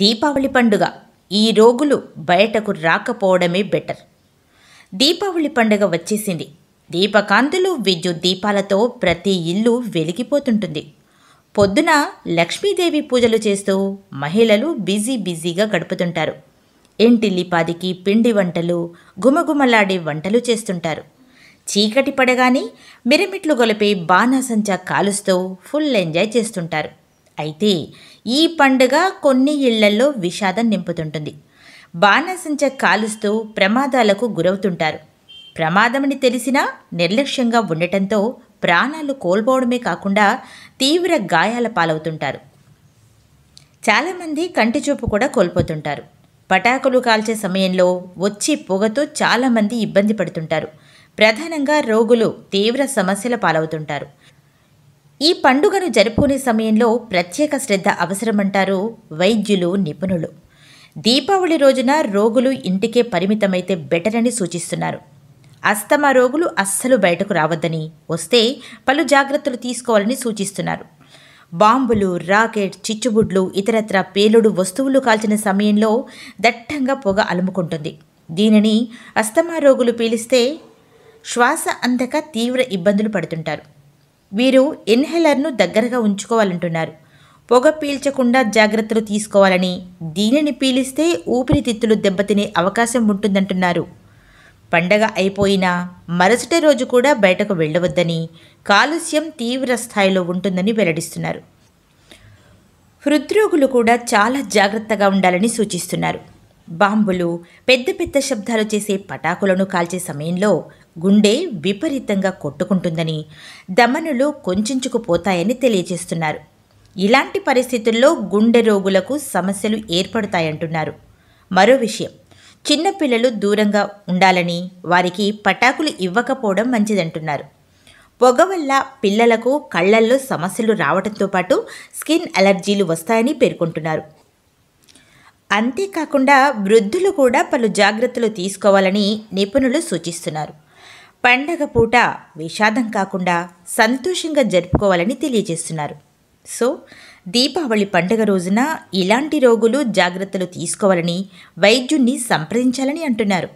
దీపావళి పండుగ ఈ రోగులు బయటకు రాకపోవడమే బెటర్ దీపావళి పండుగ వచ్చేసింది దీపకాంతులు విద్యుత్ దీపాలతో ప్రతి ఇల్లు వెలిగిపోతుంటుంది పొద్దున లక్ష్మీదేవి పూజలు చేస్తూ మహిళలు బిజీ బిజీగా గడుపుతుంటారు ఇంటిల్లిపాదికి పిండి వంటలు గుమగుమలాడే వంటలు చేస్తుంటారు చీకటి పడగానే మిరమిట్లు గొలిపే బాణాసంచా కాలుస్తూ ఫుల్ ఎంజాయ్ చేస్తుంటారు అయితే ఈ పండుగ కొన్ని ఇళ్లలో విషాదం నింపుతుంటుంది బాణాసంచ కాలుస్తూ ప్రమాదాలకు గురవుతుంటారు ప్రమాదమని తెలిసినా నిర్లక్ష్యంగా ఉండటంతో ప్రాణాలు కోల్పోవడమే కాకుండా తీవ్ర గాయాల పాలవుతుంటారు చాలామంది కంటి చూపు కూడా కోల్పోతుంటారు పటాకులు కాల్చే సమయంలో వచ్చే పొగతో చాలామంది ఇబ్బంది పడుతుంటారు ప్రధానంగా రోగులు తీవ్ర సమస్యల పాలవుతుంటారు ఈ పండుగను జరుపుకునే సమయంలో ప్రత్యేక శ్రద్ధ అవసరమంటారు వైద్యులు నిపుణులు దీపావళి రోజున రోగులు ఇంటికే పరిమితమైతే బెటర్ అని సూచిస్తున్నారు అస్తమా రోగులు అస్సలు బయటకు రావద్దని వస్తే పలు జాగ్రత్తలు తీసుకోవాలని సూచిస్తున్నారు బాంబులు రాకెట్ చిచ్చుబుడ్లు ఇతరత్ర పేలుడు వస్తువులు కాల్చిన సమయంలో దట్టంగా పొగ అలుముకుంటుంది దీనిని అస్తమా రోగులు పీలిస్తే శ్వాస అందక తీవ్ర ఇబ్బందులు పడుతుంటారు వీరు ఇన్హేలర్ను దగ్గరగా ఉంచుకోవాలంటున్నారు పొగ పీల్చకుండా జాగ్రత్తలు తీసుకోవాలని దీనిని పీలిస్తే ఊపిరితిత్తులు దెబ్బతినే అవకాశం ఉంటుందంటున్నారు పండగ అయిపోయినా మరుసటి రోజు కూడా బయటకు వెళ్ళవద్దని కాలుష్యం తీవ్ర స్థాయిలో ఉంటుందని వెల్లడిస్తున్నారు హృద్రోగులు కూడా చాలా జాగ్రత్తగా ఉండాలని సూచిస్తున్నారు బాంబులు పెద్ద పెద్ద శబ్దాలు చేసే పటాకులను కాల్చే సమయంలో గుండె విపరీతంగా కొట్టుకుంటుందని దమనులు కొంచెంచుకుపోతాయని తెలియజేస్తున్నారు ఇలాంటి పరిస్థితుల్లో గుండె రోగులకు సమస్యలు ఏర్పడతాయంటున్నారు మరో విషయం చిన్నపిల్లలు దూరంగా ఉండాలని వారికి పటాకులు ఇవ్వకపోవడం మంచిదంటున్నారు పొగ వల్ల పిల్లలకు కళ్ళల్లో సమస్యలు రావడంతో పాటు స్కిన్ అలర్జీలు వస్తాయని పేర్కొంటున్నారు అంతేకాకుండా వృద్ధులు కూడా పలు జాగ్రత్తలు తీసుకోవాలని నిపుణులు సూచిస్తున్నారు పండగ పూట విషాదం కాకుండా సంతోషంగా జరుపుకోవాలని తెలియజేస్తున్నారు సో దీపావళి పండుగ రోజున ఇలాంటి రోగులు జాగ్రత్తలు తీసుకోవాలని వైద్యుణ్ణి సంప్రదించాలని అంటున్నారు